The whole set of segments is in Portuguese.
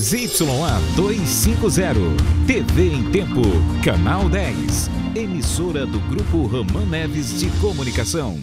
ZYA 250. TV em Tempo. Canal 10. Emissora do Grupo Raman Neves de Comunicação.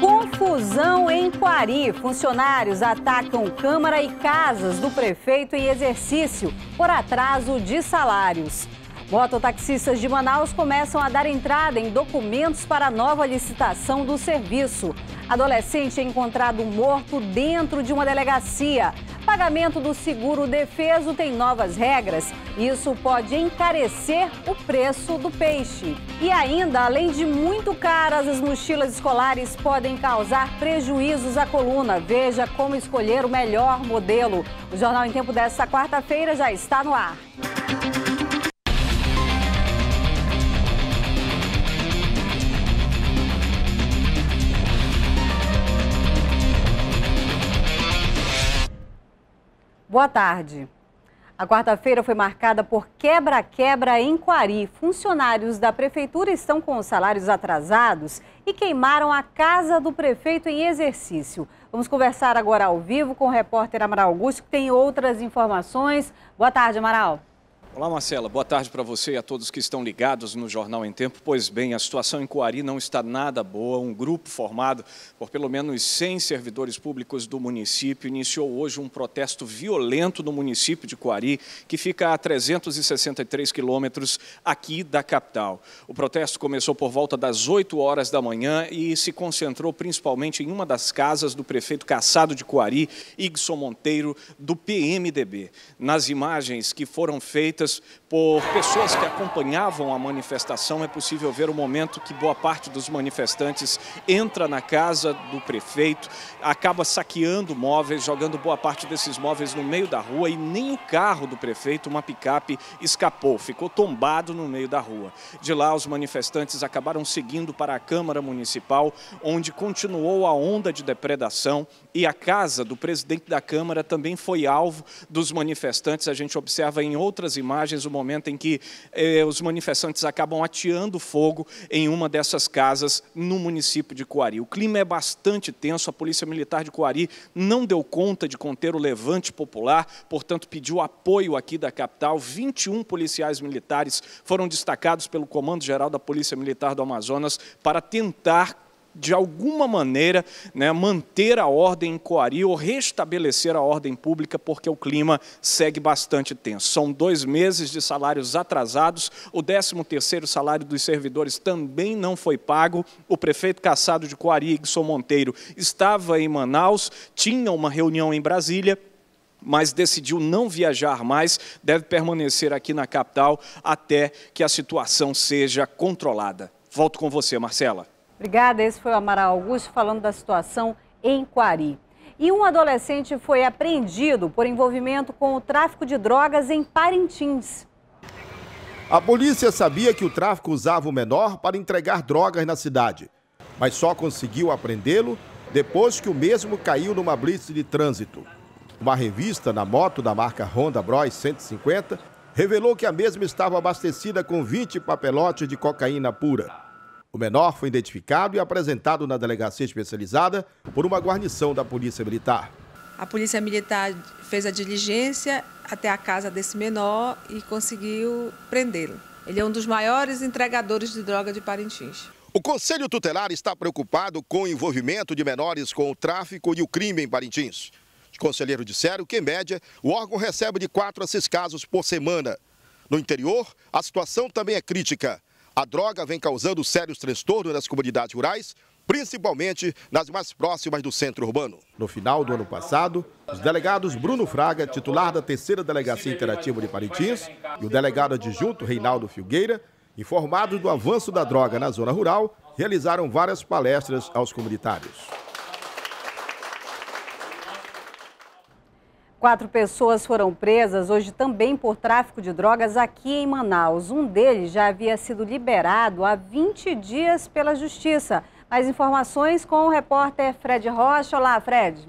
Confusão em Quari. Funcionários atacam Câmara e casas do prefeito em exercício por atraso de salários. Mototaxistas de Manaus começam a dar entrada em documentos para a nova licitação do serviço. Adolescente é encontrado morto dentro de uma delegacia. Pagamento do seguro defeso tem novas regras. Isso pode encarecer o preço do peixe. E ainda, além de muito caras, as mochilas escolares podem causar prejuízos à coluna. Veja como escolher o melhor modelo. O Jornal em Tempo desta quarta-feira já está no ar. Boa tarde. A quarta-feira foi marcada por quebra-quebra em Quari. Funcionários da prefeitura estão com os salários atrasados e queimaram a casa do prefeito em exercício. Vamos conversar agora ao vivo com o repórter Amaral Augusto, que tem outras informações. Boa tarde, Amaral. Olá, Marcela. Boa tarde para você e a todos que estão ligados no Jornal em Tempo. Pois bem, a situação em Coari não está nada boa. Um grupo formado por pelo menos 100 servidores públicos do município iniciou hoje um protesto violento no município de Coari, que fica a 363 quilômetros aqui da capital. O protesto começou por volta das 8 horas da manhã e se concentrou principalmente em uma das casas do prefeito caçado de Coari, Igson Monteiro, do PMDB. Nas imagens que foram feitas, feitas por pessoas que acompanhavam a manifestação, é possível ver o momento que boa parte dos manifestantes entra na casa do prefeito, acaba saqueando móveis, jogando boa parte desses móveis no meio da rua e nem o carro do prefeito, uma picape, escapou, ficou tombado no meio da rua. De lá, os manifestantes acabaram seguindo para a Câmara Municipal, onde continuou a onda de depredação e a casa do presidente da Câmara também foi alvo dos manifestantes. A gente observa em outras imagens imagens o momento em que eh, os manifestantes acabam ateando fogo em uma dessas casas no município de Coari. O clima é bastante tenso, a Polícia Militar de Coari não deu conta de conter o levante popular, portanto, pediu apoio aqui da capital. 21 policiais militares foram destacados pelo Comando Geral da Polícia Militar do Amazonas para tentar de alguma maneira, né, manter a ordem em Coari ou restabelecer a ordem pública, porque o clima segue bastante tenso. São dois meses de salários atrasados, o 13º salário dos servidores também não foi pago. O prefeito caçado de Coari, Igson Monteiro, estava em Manaus, tinha uma reunião em Brasília, mas decidiu não viajar mais, deve permanecer aqui na capital até que a situação seja controlada. Volto com você, Marcela. Obrigada, esse foi o Amaral Augusto falando da situação em Quari. E um adolescente foi apreendido por envolvimento com o tráfico de drogas em Parintins. A polícia sabia que o tráfico usava o menor para entregar drogas na cidade, mas só conseguiu apreendê-lo depois que o mesmo caiu numa blitz de trânsito. Uma revista na moto da marca Honda Bros 150 revelou que a mesma estava abastecida com 20 papelotes de cocaína pura. O menor foi identificado e apresentado na delegacia especializada por uma guarnição da Polícia Militar. A Polícia Militar fez a diligência até a casa desse menor e conseguiu prendê-lo. Ele é um dos maiores entregadores de droga de Parintins. O Conselho Tutelar está preocupado com o envolvimento de menores com o tráfico e o crime em Parintins. Os conselheiros disseram que, em média, o órgão recebe de 4 a 6 casos por semana. No interior, a situação também é crítica. A droga vem causando sérios transtornos nas comunidades rurais, principalmente nas mais próximas do centro urbano. No final do ano passado, os delegados Bruno Fraga, titular da terceira delegacia interativa de Parintins, e o delegado adjunto Reinaldo Filgueira, informados do avanço da droga na zona rural, realizaram várias palestras aos comunitários. Quatro pessoas foram presas hoje também por tráfico de drogas aqui em Manaus. Um deles já havia sido liberado há 20 dias pela Justiça. Mais informações com o repórter Fred Rocha. Olá, Fred.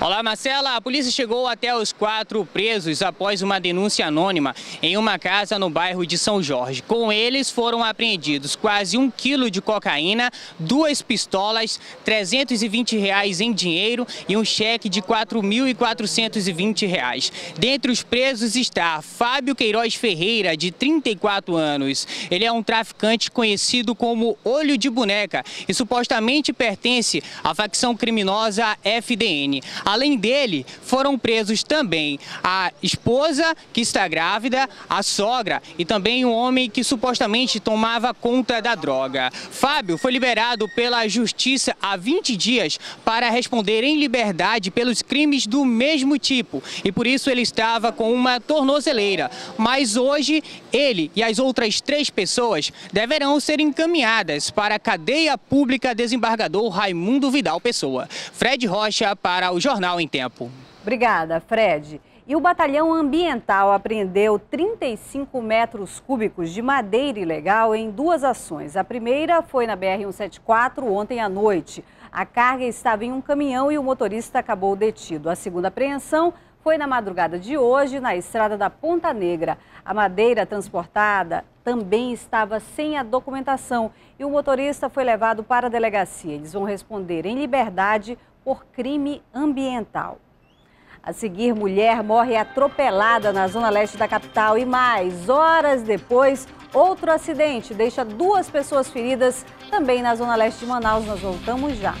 Olá, Marcela. A polícia chegou até os quatro presos após uma denúncia anônima em uma casa no bairro de São Jorge. Com eles foram apreendidos quase um quilo de cocaína, duas pistolas, 320 reais em dinheiro e um cheque de 4.420 reais. Dentre os presos está Fábio Queiroz Ferreira, de 34 anos. Ele é um traficante conhecido como Olho de Boneca e supostamente pertence à facção criminosa FDN. Além dele, foram presos também a esposa, que está grávida, a sogra e também um homem que supostamente tomava conta da droga. Fábio foi liberado pela justiça há 20 dias para responder em liberdade pelos crimes do mesmo tipo e por isso ele estava com uma tornozeleira. Mas hoje, ele e as outras três pessoas deverão ser encaminhadas para a cadeia pública desembargador Raimundo Vidal Pessoa. Fred Rocha para o Jornal. Jornal em Tempo. Obrigada, Fred. E o batalhão ambiental apreendeu 35 metros cúbicos de madeira ilegal em duas ações. A primeira foi na BR-174 ontem à noite. A carga estava em um caminhão e o motorista acabou detido. A segunda apreensão foi na madrugada de hoje, na estrada da Ponta Negra. A madeira transportada também estava sem a documentação e o motorista foi levado para a delegacia. Eles vão responder em liberdade por crime ambiental. A seguir, mulher morre atropelada na zona leste da capital e mais horas depois, outro acidente deixa duas pessoas feridas também na zona leste de Manaus. Nós voltamos já.